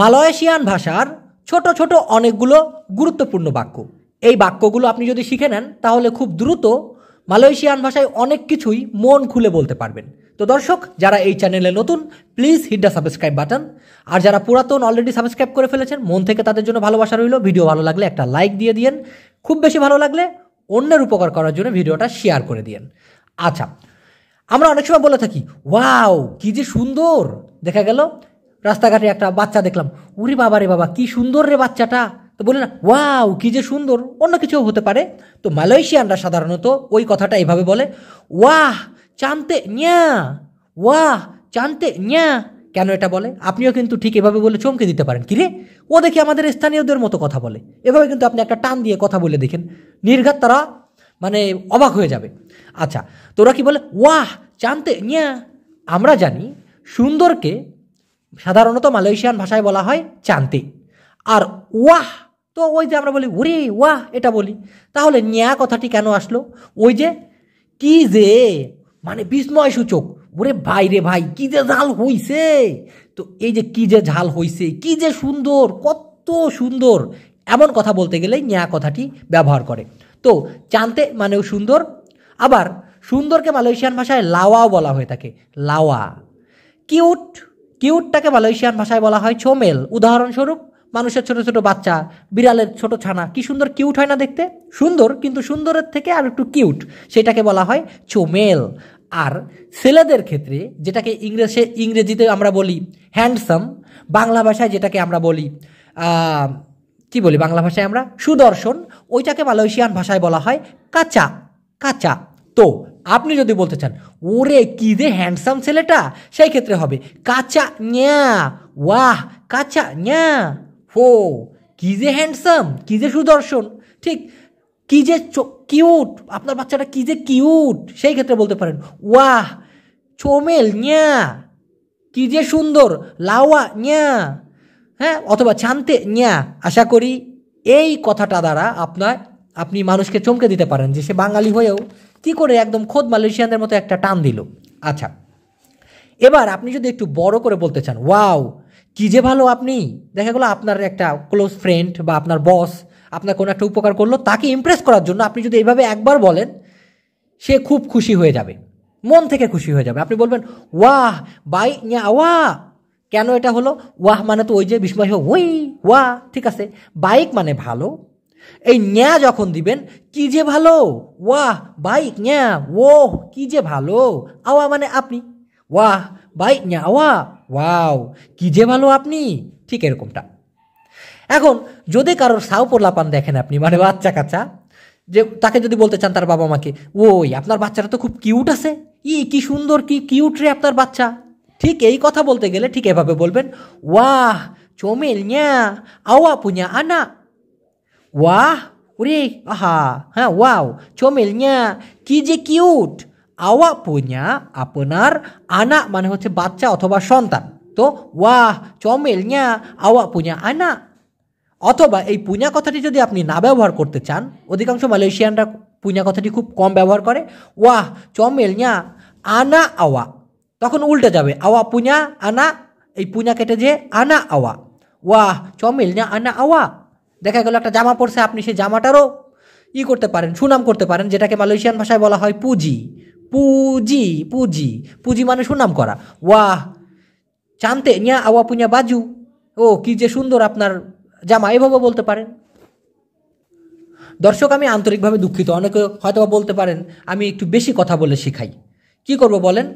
Malaysian ভাষার ছোট ছোট অনেকগুলো গুরুত্বপূর্ণ বাক্য এই বাক্যগুলো আপনি যদি শিখে নেন তাহলে খুব দ্রুত মালয়েশিয়ান ভাষায় অনেক কিছুই মন খুলে বলতে পারবেন তো দর্শক যারা এই চ্যানেলে নতুন please hit the subscribe button আর যারা পুরাতন অলরেডি সাবস্ক্রাইব করে ফেলেছেন মন থেকে তাদের জন্য ভালোবাসা রইল ভিডিও ভালো লাগলে একটা লাইক দিয়ে দিয়েন খুব বেশি ভালো লাগলে অন্যের উপকার করার জন্য ভিডিওটা শেয়ার করে দিয়েন আচ্ছা আমরা অনেক সময় বলে থাকি ওয়াও কি যে সুন্দর দেখা গেল রাস্তাঘাটে একটা বাচ্চা দেখলাম উরে বাবা রে বাবা কি সুন্দর রে বাচ্চাটা তো বলে না ওয়াও কী যে সুন্দর অন্য কিছুও হতে পারে তো মালয়েশিয়ানরা সাধারণত ওই কথাটা এইভাবে বলে ওয়াহ চানতে ন্যা ওয়াহ চানতে ন্যা কেন এটা বলে আপনিও কিন্তু ঠিক এভাবে বলে চমকে দিতে পারেন কিরে ও দেখি আমাদের স্থানীয়দের মতো কথা বলে এভাবে কিন্তু আপনি একটা টান দিয়ে কথা বলে দেখেন নির্ঘাত তারা মানে অবাক হয়ে যাবে আচ্ছা তোরা কি বলে ওয়াহ চানতে ন্যা আমরা জানি সুন্দরকে সাধারণত মালয়েশিয়ান ভাষায় বলা হয় চান্তি আর ওয়াহ তো ওই যে আমরা বলি ওরে ওয়াহ এটা বলি তাহলে ন্যা কথাটি কেন আসলো ওই যে কি যে মানে বিস্ময় সূচক ওরে ভাই রে ভাই কি যে ঝাল হইছে তো এই যে কি যে ঝাল হইছে কি যে সুন্দর কত সুন্দর এমন কথা বলতে গেলে ন্যা কথাটি ব্যবহার করে তো চান্তে মানেও সুন্দর আবার সুন্দরকে মালয়েশিয়ান ভাষায় লাওয়াও বলা হয়ে থাকে লাওয়া কিউট কিউটটাকে মালয়েশিয়ান ভাষায় বলা হয় ছোমেল উদাহরণস্বরূপ মানুষের ছোট ছোট বাচ্চা বিড়ালের ছোট ছানা কি সুন্দর কিউট হয় না দেখতে সুন্দর কিন্তু সুন্দরের থেকে আর একটু কিউট সেটাকে বলা হয় ছোমেল আর ছেলেদের ক্ষেত্রে যেটাকে ইংরেজে ইংরেজিতে আমরা বলি হ্যান্ডসাম বাংলা ভাষায় যেটাকে আমরা বলি কি বলি বাংলা ভাষায় আমরা সুদর্শন ওইটাকে মালয়েশিয়ান ভাষায় বলা হয় কাঁচা কাঁচা তো আপনি যদি বলতে চান ওরে কী যে হ্যান্ডসাম ছেলেটা সেই ক্ষেত্রে হবে কাঁচা ন্যা ওয়াহ কাঁচা ন্যা হো কী যে হ্যান্ডসাম কী যে সুদর্শন ঠিক কী যে কিউট আপনার বাচ্চাটা কী যে কিউট সেই ক্ষেত্রে বলতে পারেন ওয়াহ চোমেল ন্যা কী যে সুন্দর লাওয়া ন্যা হ্যাঁ অথবা ছানতে ন্যা আশা করি এই কথাটা দ্বারা আপনার আপনি মানুষকে চমকে দিতে পারেন যে সে বাঙালি হয়েও কি করে একদম খোদ মালয়েশিয়ানদের মতো একটা টান দিল আচ্ছা এবার আপনি যদি একটু বড় করে বলতে চান ওয়াও কি যে ভালো আপনি দেখা গেলো আপনার একটা ক্লোজ ফ্রেন্ড বা আপনার বস আপনার কোনো একটা উপকার করলো তাকে ইমপ্রেস করার জন্য আপনি যদি এইভাবে একবার বলেন সে খুব খুশি হয়ে যাবে মন থেকে খুশি হয়ে যাবে আপনি বলবেন ওয়াহ বাই ওয়া কেন এটা হলো ওয়াহ মানে তো ওই যে বিস্ময় ওই ওয়া ঠিক আছে বাইক মানে ভালো এই ন্যা যখন দিবেন কি যে ভালো ওয়াহ বাইক ন্যা ও কি যে ভালো আওয়া মানে আপনি ওয়াহ বাইক ন্যা আওয়া ওয়াও কি যে ভালো আপনি ঠিক এরকমটা এখন যদি কারোর সাউ পোলাপান দেখেন আপনি মানে বাচ্চা কাচ্চা যে তাকে যদি বলতে চান তার বাবা মাকে ওই আপনার বাচ্চাটা তো খুব কিউট আছে ই কি সুন্দর কি কিউট রে আপনার বাচ্চা ঠিক এই কথা বলতে গেলে ঠিক এভাবে বলবেন ওয়াহ চমেল ন্যা আওয়া পুঁয়া আনা Wah, uri, aha, ha, wow, চমেলnya, কি যে কিউট আওয়া পুনা আপনার আনা মানে হচ্ছে বাচ্চা অথবা সন্তান তো ওয়াহ চমেলnya আওয়া পুনা আনা অথবা এই পুনা কথাটি যদি আপনি না ব্যবহার করতে চান অধিকাংশ মালয়েশিয়ানরা পুনা কথাটি খুব কম ব্যবহার করে ওয়াহ চমেলnya আনা আওয়া তখন উল্টে যাবে আওয়া পুনা আনা এই পুনা কেটে যে আনা আওয়া ওয়াহ চমেলnya আনা আওয়া দেখা গেল একটা জামা পরছে আপনি সেই জামাটারও ই করতে পারেন সুনাম করতে পারেন যেটাকে মালয়েশিয়ান ভাষায় বলা হয় পুঁজি পুঁজি পুঁজি পুঁজি মানে সুনাম করা ওয়াহ চানতে নিয়া আওয়া পুঁয়া বাজু ও কি যে সুন্দর আপনার জামা এভাবে বলতে পারেন দর্শক আমি আন্তরিকভাবে দুঃখিত অনেকে হয়তো বলতে পারেন আমি একটু বেশি কথা বলে শেখাই কি করব বলেন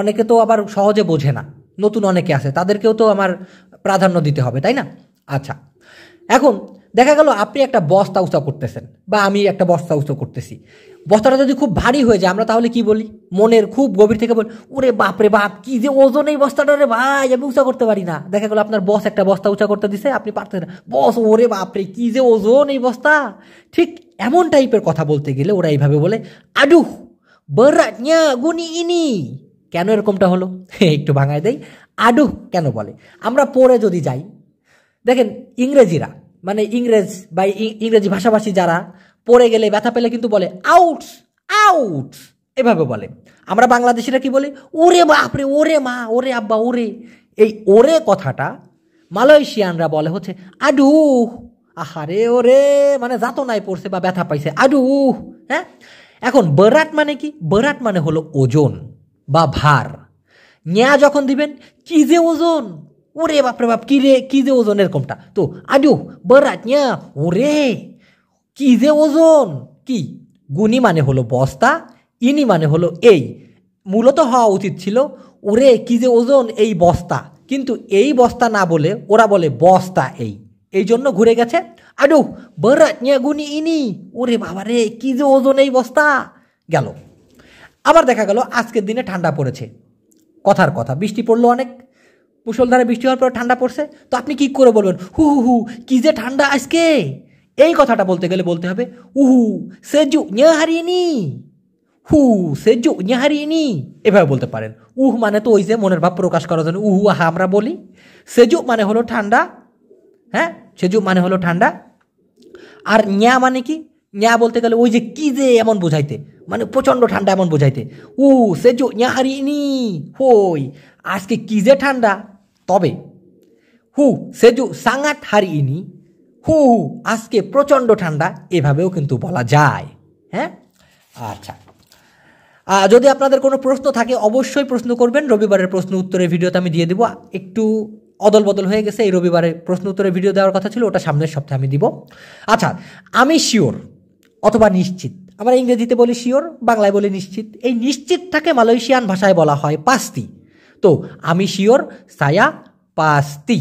অনেকে তো আবার সহজে বোঝে না নতুন অনেকে আছে তাদেরকেও তো আমার প্রাধান্য দিতে হবে তাই না আচ্ছা এখন দেখা গেল আপনি একটা বস্তা উঁচা করতেছেন বা আমি একটা বস্তা উঁচা করতেছি বস্তাটা যদি খুব ভারী হয়ে যায় আমরা তাহলে কি বলি মনের খুব গভীর থেকে বলি ওরে বাপরে বাপ কি যে ওজন এই বস্তাটা রে ভাই আমি উঁচা করতে পারি না দেখা গেলো আপনার বস একটা বস্তা উঁচা করতে দিছে আপনি পারতেন না বস ওরে বাপরে কি যে ওজন এই বস্তা ঠিক এমন টাইপের কথা বলতে গেলে ওরা এইভাবে বলে আডু বরাটনিয়া গুনি ইনি কেন এরকমটা হলো একটু ভাঙায় দেয় আডু কেন বলে আমরা পরে যদি যাই দেখেন ইংরেজিরা মানে ইংরেজ বা ইংরেজি ভাষাভাষী যারা পড়ে গেলে ব্যথা পেলে কিন্তু বলে আউট আউট এভাবে বলে আমরা বাংলাদেশিরা কি বলি ওরে বাপরে ওরে মা ওরে আব্বা ওরে এই ওরে কথাটা মালয়েশিয়ানরা বলে হচ্ছে আডু আহারে ওরে মানে নাই পড়ছে বা ব্যথা পাইছে আডু হ্যাঁ এখন বরাট মানে কি বরাট মানে হলো ওজন বা ভার ন্যা যখন দিবেন কি যে ওজন ওরে বাপরে বাপ কী রে কী যে ওজন এরকমটা তো আডু বরাত ওরে কী যে ওজন কি গুনি মানে হলো বস্তা ইনি মানে হলো এই মূলত হওয়া উচিত ছিল ওরে কী যে ওজন এই বস্তা কিন্তু এই বস্তা না বলে ওরা বলে বস্তা এই এই জন্য ঘুরে গেছে আডু বরাত গুনি ইনি ওরে বাবা রে কী যে ওজন এই বস্তা গেল আবার দেখা গেল আজকের দিনে ঠান্ডা পড়েছে কথার কথা বৃষ্টি পড়লো অনেক মুসলধারে বৃষ্টি হওয়ার পর ঠান্ডা পড়ছে তো আপনি কি করে বলবেন হু হু হু কি যে ঠান্ডা আজকে এই কথাটা বলতে গেলে বলতে হবে উহু সেজু নি হু সেজু নি এভাবে বলতে পারেন উহ মানে তো ওই যে মনের ভাব প্রকাশ করার জন্য উহু আহা আমরা বলি সেজু মানে হলো ঠান্ডা হ্যাঁ সেজু মানে হলো ঠান্ডা আর ন্যা মানে কি ন্যা বলতে গেলে ওই যে কি যে এমন বোঝাইতে মানে প্রচণ্ড ঠান্ডা এমন বোঝাইতে উ সেজু হারিয়ে নি হই আজকে কি যে ঠান্ডা তবে হু সেজু সাঙাত হারি ইনি হু হু আজকে প্রচণ্ড ঠান্ডা এভাবেও কিন্তু বলা যায় হ্যাঁ আচ্ছা যদি আপনাদের কোনো প্রশ্ন থাকে অবশ্যই প্রশ্ন করবেন রবিবারের প্রশ্ন উত্তরের ভিডিওতে আমি দিয়ে দেবো একটু অদল বদল হয়ে গেছে এই রবিবারে প্রশ্ন উত্তরের ভিডিও দেওয়ার কথা ছিল ওটা সামনের সপ্তাহে আমি দিব আচ্ছা আমি শিওর অথবা নিশ্চিত আমরা ইংরেজিতে বলি শিওর বাংলায় বলি নিশ্চিত এই নিশ্চিতটাকে মালয়েশিয়ান ভাষায় বলা হয় পাস্তি তো আমি শিওর সায়া পাস্তি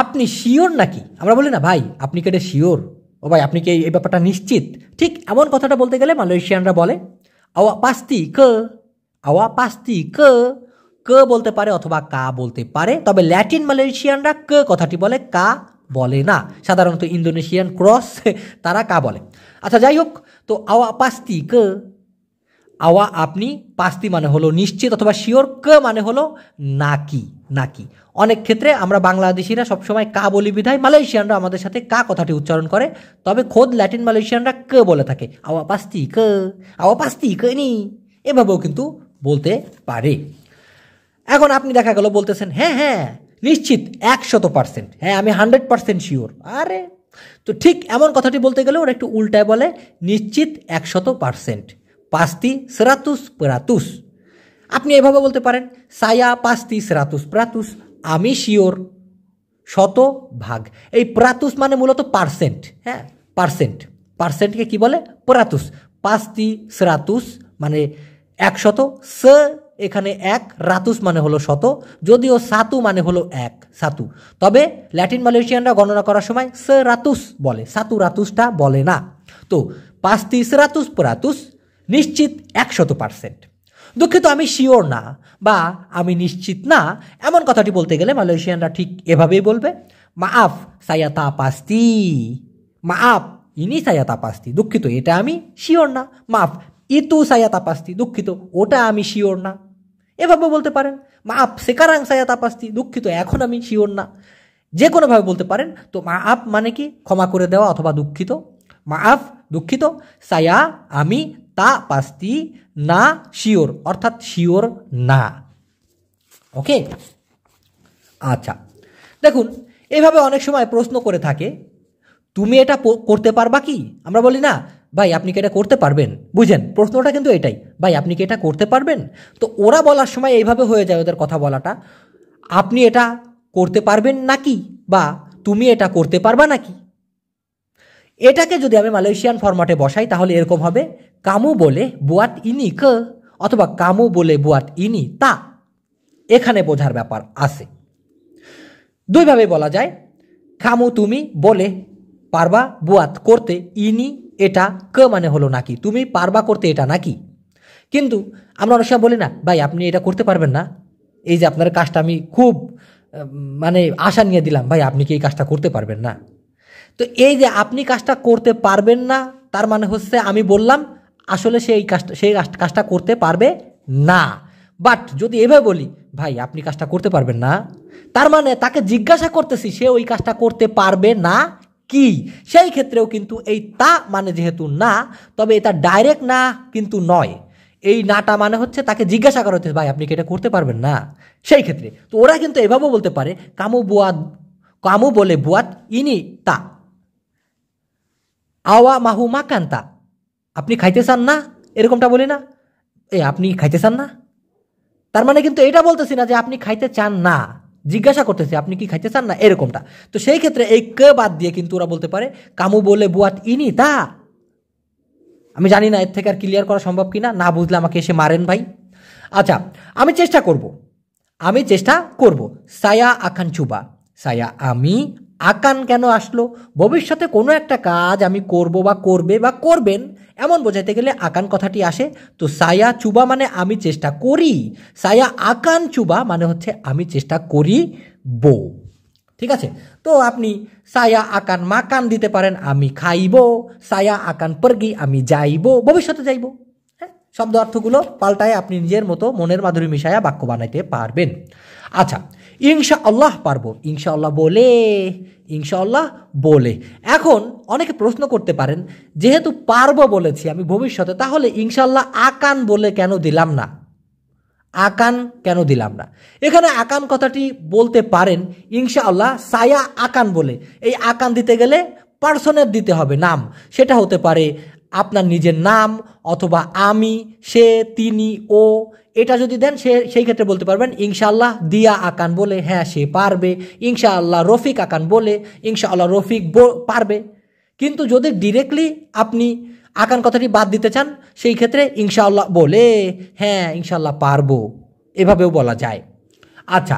আপনি শিওর নাকি আমরা বলি না ভাই আপনি কি এটা শিওর ও ভাই আপনি কি এই ব্যাপারটা নিশ্চিত ঠিক এমন কথাটা বলতে গেলে মালয়েশিয়ানরা বলে আওয়া পাস্তি ক আওয়া পাস্তি ক ক বলতে পারে অথবা কা বলতে পারে তবে ল্যাটিন মালয়েশিয়ানরা ক কথাটি বলে কা বলে না সাধারণত ইন্দোনেশিয়ান ক্রস তারা কা বলে আচ্ছা যাই হোক তো আওয়া পাস্তি ক আওয়া আপনি পাস্তি মানে হলো নিশ্চিত অথবা শিওর ক মানে হলো নাকি নাকি অনেক ক্ষেত্রে আমরা বাংলাদেশিরা সবসময় কা বলি বিধায় মালয়েশিয়ানরা আমাদের সাথে কা কথাটি উচ্চারণ করে তবে খোদ ল্যাটিন মালয়েশিয়ানরা ক বলে থাকে আওয়া পাস্তি ক আওয়া পাস্তি ক নি এভাবেও কিন্তু বলতে পারে এখন আপনি দেখা গেল বলতেছেন হ্যাঁ হ্যাঁ নিশ্চিত একশত পার্সেন্ট হ্যাঁ আমি হান্ড্রেড পার্সেন্ট শিওর আরে তো ঠিক এমন কথাটি বলতে গেলে ওরা একটু উল্টায় বলে নিশ্চিত একশত পার্সেন্ট পাঁচটি সেরাতুস প্রাতুস আপনি এভাবে বলতে পারেন সায়া পাঁচটি সেরাতুস প্রাতুস আমি শিওর শত ভাগ এই প্রাতুস মানে মূলত পার্সেন্ট হ্যাঁ পার্সেন্ট পার্সেন্টকে কি বলে প্রাতুস পাঁচটি সেরাতুস মানে এক শত স এখানে এক রাতুস মানে হলো শত যদিও সাতু মানে হলো এক সাতু তবে ল্যাটিন মালয়েশিয়ানরা গণনা করার সময় স রাতুস বলে সাতু রাতুসটা বলে না তো পাঁচটি সেরাতুস প্রাতুস নিশ্চিত একশত পারসেন্ট দুঃখিত আমি শিওর না বা আমি নিশ্চিত না এমন কথাটি বলতে গেলে মালয়েশিয়ানরা ঠিক এভাবেই বলবে মা আফ সায়াতা পাস্তি মা আফ ইনি সায়াতা পাস্তি দুঃখিত এটা আমি শিওর না মাফ ইতু সায়াতা পাস্তি দুঃখিত ওটা আমি শিওর না এভাবে বলতে পারেন মা আপ সেকারাং সায়াতা পাস্তি দুঃখিত এখন আমি শিওর না যে কোনোভাবে বলতে পারেন তো মা আপ মানে কি ক্ষমা করে দেওয়া অথবা দুঃখিত মা আফ দুঃখিত সায়া আমি তা পাস্তি না শিওর অর্থাৎ শিওর না ওকে আচ্ছা দেখুন এভাবে অনেক সময় প্রশ্ন করে থাকে তুমি এটা করতে পারবা কি আমরা বলি না ভাই আপনি কি এটা করতে পারবেন বুঝেন প্রশ্নটা কিন্তু এটাই ভাই আপনি কি এটা করতে পারবেন তো ওরা বলার সময় এইভাবে হয়ে যায় ওদের কথা বলাটা আপনি এটা করতে পারবেন নাকি বা তুমি এটা করতে পারবা নাকি এটাকে যদি আমি মালয়েশিয়ান ফরম্যাটে বসাই তাহলে এরকম হবে কামু বলে বুয়াত ইনি ক অথবা কামু বলে বুয়াত ইনি তা এখানে বোঝার ব্যাপার আছে দুইভাবে বলা যায় কামু তুমি বলে পারবা বুয়াত করতে ইনি এটা ক মানে হলো নাকি তুমি পারবা করতে এটা নাকি কিন্তু আমরা অনেক সময় বলি না ভাই আপনি এটা করতে পারবেন না এই যে আপনার কাজটা আমি খুব মানে আশা নিয়ে দিলাম ভাই আপনি কি এই কাজটা করতে পারবেন না তো এই যে আপনি কাজটা করতে পারবেন না তার মানে হচ্ছে আমি বললাম আসলে সেই কাজটা সেই কাজটা করতে পারবে না বাট যদি এভাবে বলি ভাই আপনি কাজটা করতে পারবেন না তার মানে তাকে জিজ্ঞাসা করতেছি সে ওই কাজটা করতে পারবে না কি সেই ক্ষেত্রেও কিন্তু এই তা মানে যেহেতু না তবে এটা ডাইরেক্ট না কিন্তু নয় এই নাটা মানে হচ্ছে তাকে জিজ্ঞাসা করা হচ্ছে ভাই আপনি কি এটা করতে পারবেন না সেই ক্ষেত্রে তো ওরা কিন্তু এভাবেও বলতে পারে কামু বুয়াদ কামু বলে বুয়াদ ইনি তা আওয়া মাহু মা কান্তা আপনি খাইতে চান না এরকমটা বলি না এ আপনি খাইতে চান না তার মানে কিন্তু এটা বলতেছি না যে আপনি খাইতে চান না জিজ্ঞাসা করতেছে আপনি কি খাইতে চান না এরকমটা তো সেই ক্ষেত্রে এই কে বাদ দিয়ে কিন্তু ওরা বলতে পারে কামু বলে বুয়াত ইনি তা আমি জানি না এর থেকে আর ক্লিয়ার করা সম্ভব কি না না বুঝলে আমাকে এসে মারেন ভাই আচ্ছা আমি চেষ্টা করব আমি চেষ্টা করব সায়া আখান চুবা সায়া আমি আকান কেন আসলো ভবিষ্যতে কোনো একটা কাজ আমি করব বা করবে বা করবেন এমন বোঝাতে গেলে আকান কথাটি আসে তো সায়া চুবা মানে আমি চেষ্টা করি সায়া আকান চুবা মানে হচ্ছে আমি চেষ্টা করি বো ঠিক আছে তো আপনি সায়া আকান মাকান দিতে পারেন আমি খাইব সায়া আকান পরগি আমি যাইব ভবিষ্যতে যাইব হ্যাঁ শব্দ অর্থগুলো পাল্টায় আপনি নিজের মতো মনের মাধুরী মিশায়া বাক্য বানাইতে পারবেন আচ্ছা ইংশা আল্লাহ পারবো ইংশা আল্লাহ বলে ইংশা আল্লাহ বলে এখন অনেকে প্রশ্ন করতে পারেন যেহেতু পারবো বলেছি আমি ভবিষ্যতে তাহলে ইনশাল্লাহ আকান বলে কেন দিলাম না আকান কেন দিলাম না এখানে আকান কথাটি বলতে পারেন ইংশা আল্লাহ সায়া আকান বলে এই আকান দিতে গেলে পার্সনের দিতে হবে নাম সেটা হতে পারে আপনার নিজের নাম অথবা আমি সে তিনি ও এটা যদি দেন সে সেই ক্ষেত্রে বলতে পারবেন ইনশাআল্লাহ দিয়া আকান বলে হ্যাঁ সে পারবে ইনশাআল্লাহ রফিক আকান বলে ইনশাআল্লাহ রফিক পারবে কিন্তু যদি ডিরেক্টলি আপনি আকান কথাটি বাদ দিতে চান সেই ক্ষেত্রে ইনশাআল্লাহ বলে হ্যাঁ ইনশাআল্লাহ পারবো এভাবেও বলা যায় আচ্ছা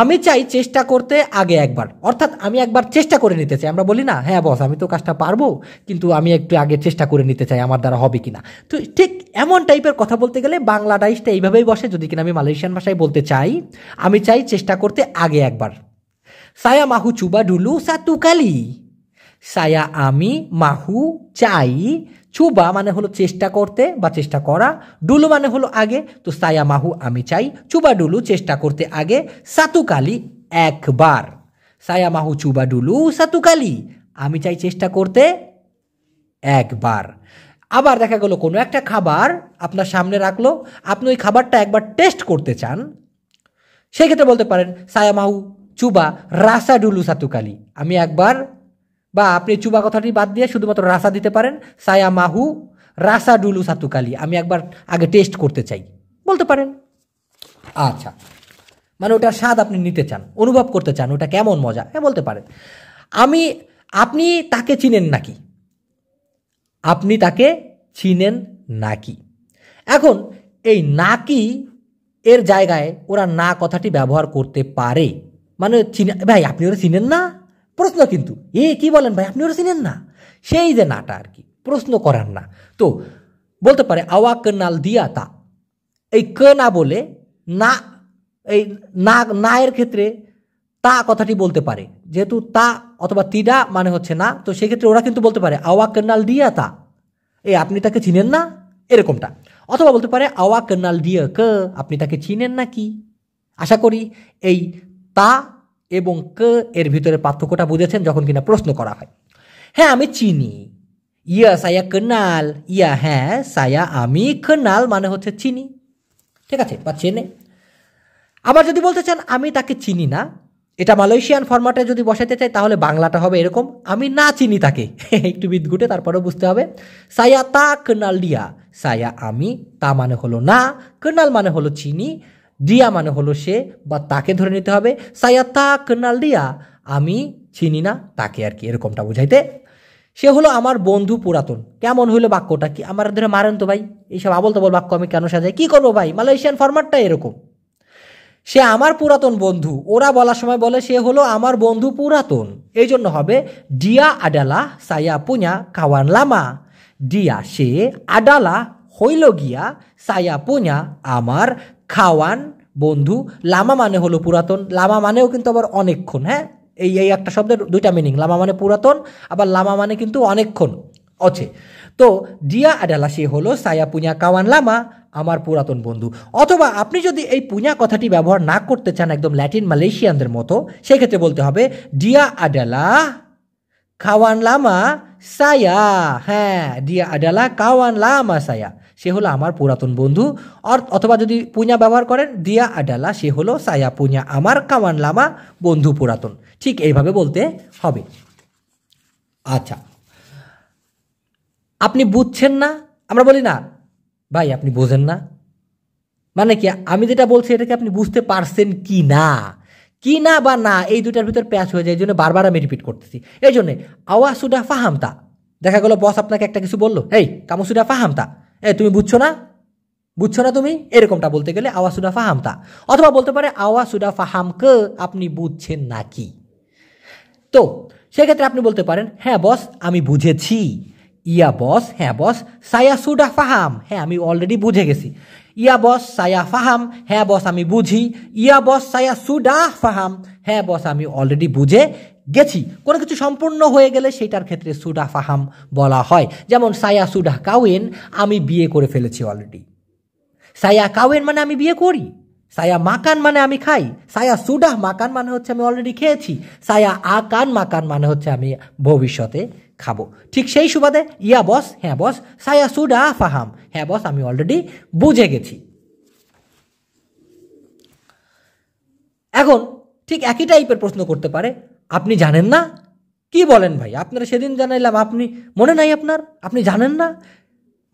আমি চাই চেষ্টা করতে আগে একবার অর্থাৎ আমি একবার চেষ্টা করে নিতে চাই আমরা বলি না হ্যাঁ বস আমি তো কাজটা পারবো কিন্তু আমি একটু আগে চেষ্টা করে নিতে চাই আমার দ্বারা হবে কিনা তো ঠিক এমন টাইপের কথা বলতে গেলে বাংলা ডাইসটা এইভাবেই বসে যদি কিনা আমি মালয়েশিয়ান ভাষায় বলতে চাই আমি চাই চেষ্টা করতে আগে একবার সায়া মাহু চুবা ডুলু সাতুকালি সায়া আমি মাহু চাই চুবা মানে হলো চেষ্টা করতে বা চেষ্টা করা ডুলু মানে হলো আগে তো সায়া মাহু আমি চাই চুবা ডুলু চেষ্টা করতে আগে সাতুকালি একবার সায়া মাহু চুবা ডুলু সাতুকালি আমি চাই চেষ্টা করতে একবার আবার দেখা গেল কোনো একটা খাবার আপনার সামনে রাখলো আপনি ওই খাবারটা একবার টেস্ট করতে চান সেক্ষেত্রে বলতে পারেন সায়া মাহু চুবা রাসা ডুলু সাতুকালি আমি একবার বা আপনি চুবা কথাটি বাদ দিয়ে শুধুমাত্র রাসা দিতে পারেন সায়া মাহু রাসা ডুলু সাতুকালি আমি একবার আগে টেস্ট করতে চাই বলতে পারেন আচ্ছা মানে ওটার স্বাদ আপনি নিতে চান অনুভব করতে চান ওটা কেমন মজা হ্যাঁ বলতে পারেন আমি আপনি তাকে চিনেন নাকি আপনি তাকে চিনেন নাকি এখন এই নাকি এর জায়গায় ওরা না কথাটি ব্যবহার করতে পারে মানে চিনে ভাই আপনি ওরা চিনেন না প্রশ্ন কিন্তু এ কি বলেন ভাই আপনি ওরা চিনেন না সেই যে নাটা আর কি প্রশ্ন করার না তো বলতে পারে আওয়া কনাল দিয়া তা এই ক না বলে না এই না না এর ক্ষেত্রে তা কথাটি বলতে পারে যেহেতু তা অথবা তিডা মানে হচ্ছে না তো সেক্ষেত্রে ওরা কিন্তু বলতে পারে আওয়া কানাল দিয়া তা এ আপনি তাকে চিনেন না এরকমটা অথবা বলতে পারে আওয়া কানাল দিয়া ক আপনি তাকে চিনেন না কি আশা করি এই তা এবং ক এর ভিতরে পার্থক্যটা বুঝেছেন যখন কিনা প্রশ্ন করা হয় হ্যাঁ আমি চিনি ইয়া সায়া কনাল ইয়া হ্যাঁ সায়া আমি কনাল মানে হচ্ছে চিনি ঠিক আছে বা চেনে আবার যদি বলতে চান আমি তাকে চিনি না এটা মালয়েশিয়ান ফরম্যাটে যদি বসাতে চাই তাহলে বাংলাটা হবে এরকম আমি না চিনি তাকে একটু বিদ্যুটে তারপরে বুঝতে হবে সায়া তা কনাল ডিয়া সায়া আমি তা মানে হলো না কনাল মানে হলো চিনি দিয়া মানে হলো সে বা তাকে ধরে নিতে হবে সায়াত্তা নাল দিয়া আমি চিনি না তাকে আর কি এরকমটা বুঝাইতে সে হলো আমার বন্ধু পুরাতন কেমন হলো বাক্যটা কি আমার ধরে মারেন তো ভাই এইসব আবল তবল বাক্য আমি কেন সাজাই কি করবো ভাই মালয়েশিয়ান ফরম্যাটটা এরকম সে আমার পুরাতন বন্ধু ওরা বলার সময় বলে সে হলো আমার বন্ধু পুরাতন এই জন্য হবে ডিয়া আডালা সায়া পুঁয়া কাওয়ান লামা ডিয়া সে আডালা হইল গিয়া সায়া পুঁয়া আমার খাওয়ান বন্ধু লামা মানে হলো পুরাতন লামা মানেও কিন্তু আবার অনেকক্ষণ হ্যাঁ এই এই একটা শব্দের দুইটা মিনিং লামা মানে পুরাতন আবার লামা মানে কিন্তু অনেকক্ষণ আছে তো ডিয়া আডালা সে হলো সায়া পুঁয়া কাওয়ান লামা আমার পুরাতন বন্ধু অথবা আপনি যদি এই পুঁয়া কথাটি ব্যবহার না করতে চান একদম ল্যাটিন মালয়েশিয়ানদের মতো সেক্ষেত্রে বলতে হবে ডিয়া আডালা খাওয়ান লামা সায়া হ্যাঁ ডিয়া আডালা কাওয়ান লামা সায়া হ্যাঁ, সে হলো আমার পুরাতন বন্ধু অথবা যদি পুঁয়া ব্যবহার করেন দিয়া আডালা সে হলো সায়া পুঁয়া আমার কামান লামা বন্ধু পুরাতন ঠিক এইভাবে বলতে হবে আচ্ছা আপনি বুঝছেন না আমরা বলি না ভাই আপনি বোঝেন না মানে কি আমি যেটা বলছি এটাকে আপনি বুঝতে পারছেন কি না কি না বা না এই দুটার ভিতর প্যাচ হয়ে যায় এই জন্য বারবার আমি রিপিট করতেছি এই জন্যে সুডা ফাহামতা দেখা গেল বস আপনাকে একটা কিছু বললো এই কামুসুডা ফাহামতা এ তুমি বুঝছো না বুঝছো না তুমি এরকমটা বলতে গেলে আওয়া সুডা ফাহামতা অথবা বলতে পারে আওয়া সুদা ফাহামকে আপনি বুঝছেন নাকি তো সেক্ষেত্রে আপনি বলতে পারেন হ্যাঁ বস আমি বুঝেছি ইয়া বস হ্যাঁ বস সায়া সুডা ফাহাম হ্যাঁ আমি অলরেডি বুঝে গেছি ইয়া বস সায়া ফাহাম হ্যাঁ বস আমি বুঝি ইয়া বস সায়া সুডা ফাহাম হ্যাঁ বস আমি অলরেডি বুঝে গেছি কোনো কিছু সম্পূর্ণ হয়ে গেলে সেটার ক্ষেত্রে সুডা ফাহাম বলা হয় যেমন সায়া সুডা কাউয়েন আমি বিয়ে করে ফেলেছি অলরেডি সায়া কাউয়েন মানে আমি বিয়ে করি সায়া মাকান মানে আমি খাই সায়া সুডাহ মাকান মানে হচ্ছে আমি অলরেডি খেয়েছি সায়া আকান মাকান মানে হচ্ছে আমি ভবিষ্যতে খাবো ঠিক সেই সুবাদে ইয়া বস হ্যাঁ বস সায়া সুডা ফাহাম হ্যাঁ বস আমি অলরেডি বুঝে গেছি এখন ঠিক একই টাইপের প্রশ্ন করতে পারে আপনি জানেন না কি বলেন ভাই আপনারা সেদিন জানাইলাম আপনি মনে নাই আপনার আপনি জানেন না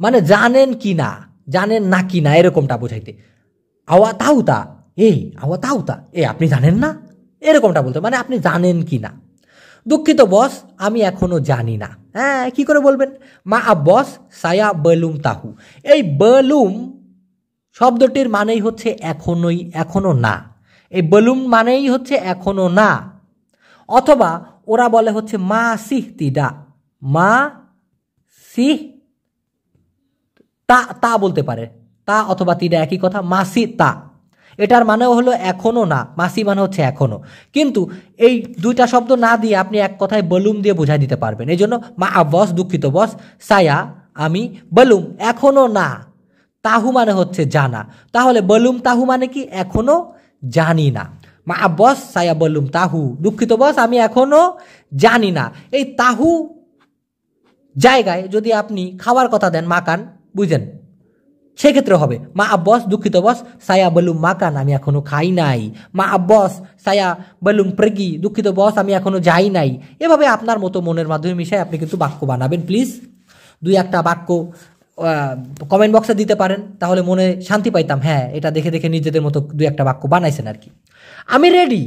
মানে জানেন কি না জানেন না কি না এরকমটা বোঝাইতে আওয়া তা এই আওয়া তা এ আপনি জানেন না এরকমটা বলতে মানে আপনি জানেন কি না দুঃখিত বস আমি এখনও জানি না হ্যাঁ কী করে বলবেন মা আ বস সায়া বলুম তাহু এই বলুম শব্দটির মানেই হচ্ছে এখনোই এখনও না এই বলুম মানেই হচ্ছে এখনও না অথবা ওরা বলে হচ্ছে মা সিহ তিডা মা সিহ তা তা বলতে পারে তা অথবা তিডা একই কথা মাসি তা এটার মানে হলো এখনও না মাসি মানে হচ্ছে এখনও কিন্তু এই দুইটা শব্দ না দিয়ে আপনি এক কথায় বলুম দিয়ে বোঝাই দিতে পারবেন এই জন্য মা বস দুঃখিত বস সায়া আমি বলুম এখনও না তাহু মানে হচ্ছে জানা তাহলে বলুম তাহু মানে কি এখনও জানি না মা বস সায়া বললুম তাহু দুঃখিত বস আমি এখনও জানি না এই তাহু জায়গায় যদি আপনি খাওয়ার কথা দেন মাকান বুঝেন সেক্ষেত্রে হবে মা আব্বস দুঃখিত বস সায়া বলুম মাকান আমি এখনো খাই নাই মা আব্বস সায়া বলুম প্রেগি দুঃখিত বস আমি এখনো যাই নাই এভাবে আপনার মতো মনের মাধ্যমে মিশায় আপনি কিন্তু বাক্য বানাবেন প্লিজ দুই একটা বাক্য কমেন্ট বক্সে দিতে পারেন তাহলে মনে শান্তি পাইতাম হ্যাঁ এটা দেখে দেখে নিজেদের মতো দুই একটা বাক্য বানাইছেন আর কি আমি রেডি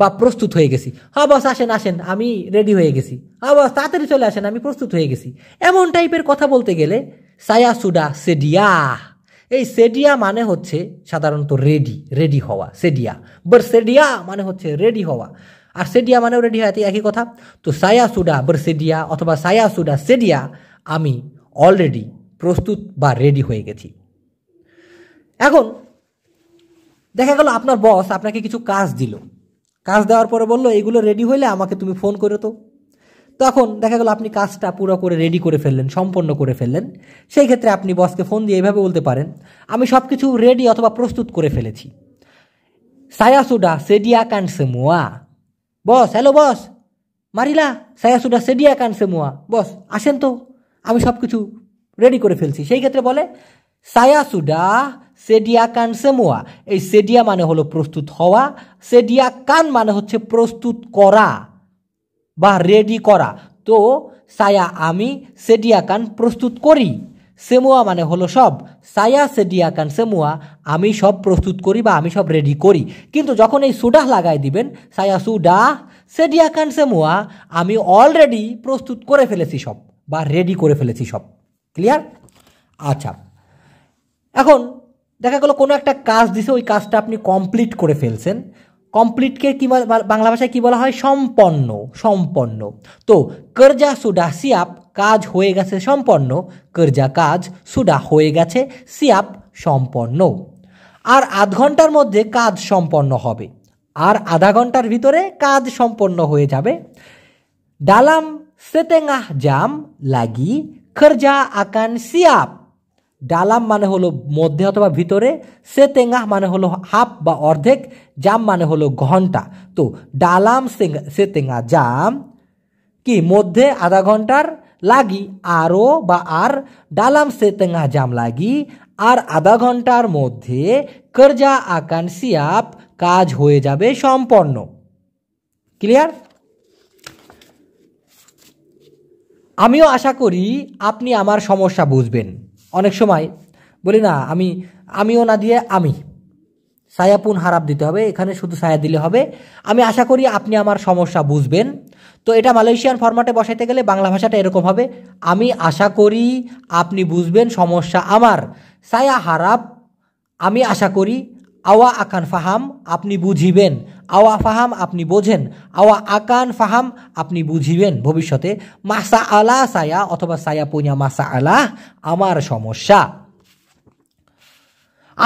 বা প্রস্তুত হয়ে গেছি হ্যাঁ বস আসেন আসেন আমি রেডি হয়ে গেছি হ্যাঁ বস তাড়াতাড়ি চলে আসেন আমি প্রস্তুত হয়ে গেছি এমন টাইপের কথা বলতে গেলে সায়া সুডা সেডিয়া এই সেডিয়া মানে হচ্ছে সাধারণত রেডি রেডি হওয়া সেডিয়া বর সেডিয়া মানে হচ্ছে রেডি হওয়া আর সেডিয়া মানেও রেডি হয় একই কথা তো সুডা বর সেডিয়া অথবা সায়া সুডা সেডিয়া আমি অলরেডি প্রস্তুত বা রেডি হয়ে গেছি এখন দেখা গেল আপনার বস আপনাকে কিছু কাজ দিল কাজ দেওয়ার পরে বললো এগুলো রেডি হইলে আমাকে তুমি ফোন করে তো তখন দেখা গেল আপনি কাজটা পুরো করে রেডি করে ফেললেন সম্পন্ন করে ফেললেন সেই ক্ষেত্রে আপনি বসকে ফোন দিয়ে এভাবে বলতে পারেন আমি সব কিছু রেডি অথবা প্রস্তুত করে ফেলেছি সায়াসুডা সেডিয়া কানসে মোয়া বস হ্যালো বস মারিলা সায়াসুডা সেডিয়া কানসে মোয়া বস আসেন তো আমি সব কিছু রেডি করে ফেলছি সেই ক্ষেত্রে বলে সায়াসুডা সেডিয়া কান সেমুয়া এই সেডিয়া মানে হলো প্রস্তুত হওয়া সেডিয়া কান মানে হচ্ছে প্রস্তুত করা বা রেডি করা তো সায়া আমি সেডিয়া কান প্রস্তুত করি সেমুয়া মানে হলো সব সায়া সেডিয়া কান সেমুয়া আমি সব প্রস্তুত করি বা আমি সব রেডি করি কিন্তু যখন এই সুডাহ লাগাই দিবেন সায়া সুডা সেডিয়া কান সেমুয়া আমি অলরেডি প্রস্তুত করে ফেলেছি সব বা রেডি করে ফেলেছি সব ক্লিয়ার আচ্ছা এখন দেখা গেলো কোনো একটা কাজ দিছে ওই কাজটা আপনি কমপ্লিট করে ফেলছেন কমপ্লিটকে কি বাংলা ভাষায় কি বলা হয় সম্পন্ন সম্পন্ন তো কর্জা সুডা সিয়াপ কাজ হয়ে গেছে সম্পন্ন কর্জা কাজ সুডা হয়ে গেছে সিয়াপ সম্পন্ন আর আধ ঘন্টার মধ্যে কাজ সম্পন্ন হবে আর আধা ঘন্টার ভিতরে কাজ সম্পন্ন হয়ে যাবে ডালাম সেতেঙা জাম লাগি খরজা আকান সিয়াপ ডালাম মানে হলো মধ্যে অথবা ভিতরে সে তেঙ্গাহ মানে হলো হাফ বা অর্ধেক জাম মানে হলো ঘন্টা তো ডালাম সে তেঙ্গা জাম কি মধ্যে আধা ঘন্টার লাগি আরও বা আর ডালাম সে তেঙ্গা জাম লাগি আর আধা ঘন্টার মধ্যে কর্জা সিয়াপ কাজ হয়ে যাবে সম্পন্ন ক্লিয়ার আমিও আশা করি আপনি আমার সমস্যা বুঝবেন অনেক সময় বলি না আমি আমিও না দিয়ে আমি সায়াপুন হারাপ দিতে হবে এখানে শুধু সায়া দিলে হবে আমি আশা করি আপনি আমার সমস্যা বুঝবেন তো এটা মালয়েশিয়ান ফরম্যাটে বসাইতে গেলে বাংলা ভাষাটা এরকম হবে আমি আশা করি আপনি বুঝবেন সমস্যা আমার সায়া হারাপ আমি আশা করি আওয়া আকান ফাহাম আপনি বুঝিবেন আওয়া ফাহাম আপনি বোঝেন আওয়া আকান ফাহাম আপনি বুঝিবেন ভবিষ্যতে মাসা আলা সায়া অথবা সায়া পুঁয়া মাসা আলা আমার সমস্যা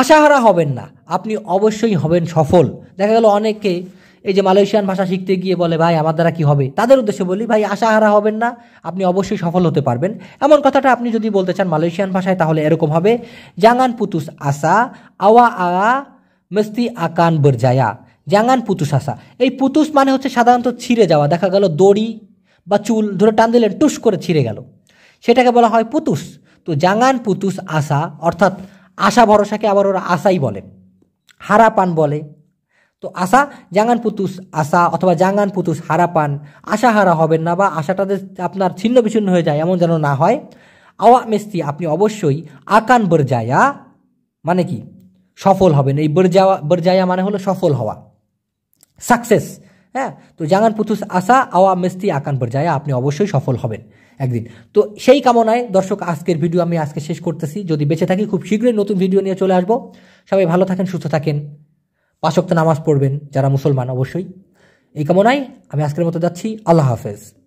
আশাহারা হবেন না আপনি অবশ্যই হবেন সফল দেখা গেল অনেকে এই যে মালয়েশিয়ান ভাষা শিখতে গিয়ে বলে ভাই আমার দ্বারা কী হবে তাদের উদ্দেশ্যে বলি ভাই আশাহারা হবেন না আপনি অবশ্যই সফল হতে পারবেন এমন কথাটা আপনি যদি বলতে চান মালয়েশিয়ান ভাষায় তাহলে এরকম হবে জাঙ্গান পুতুস আসা আওয়া আওয়া মিস্তি আকান বরজায়া জাঙ্গান পুতুস আসা এই পুতুস মানে হচ্ছে সাধারণত ছিঁড়ে যাওয়া দেখা গেল দড়ি বা চুল ধরে টান দিলেন টুস করে ছিঁড়ে গেল সেটাকে বলা হয় পুতুস তো জাঙ্গান পুতুস আশা অর্থাৎ আশা ভরসাকে আবার ওরা আশাই বলে হারাপান বলে তো আশা জাঙ্গান পুতুস আশা অথবা জাঙ্গান পুতুস হারাপান আশা হারা হবেন না বা আশাটাতে আপনার ছিন্ন বিচ্ছিন্ন হয়ে যায় এমন যেন না হয় আওয়া মেস্তি আপনি অবশ্যই আকান বর্জায়া মানে কি সফল হবেন এই বরজাওয়া বর্জায়া মানে হলো সফল হওয়া সাকসেস হ্যাঁ তো জাঙ্গান পুতুস আশা আওয়া মিস্তি আকান পর্যায়ে আপনি অবশ্যই সফল হবেন একদিন তো সেই কামনায় দর্শক আজকের ভিডিও আমি আজকে শেষ করতেছি যদি বেঁচে থাকি খুব শীঘ্রই নতুন ভিডিও নিয়ে চলে আসবো সবাই ভালো থাকেন সুস্থ থাকেন পাঁচক্ত নামাজ পড়বেন যারা মুসলমান অবশ্যই এই কামনায় আমি আজকের মতো যাচ্ছি আল্লাহ হাফেজ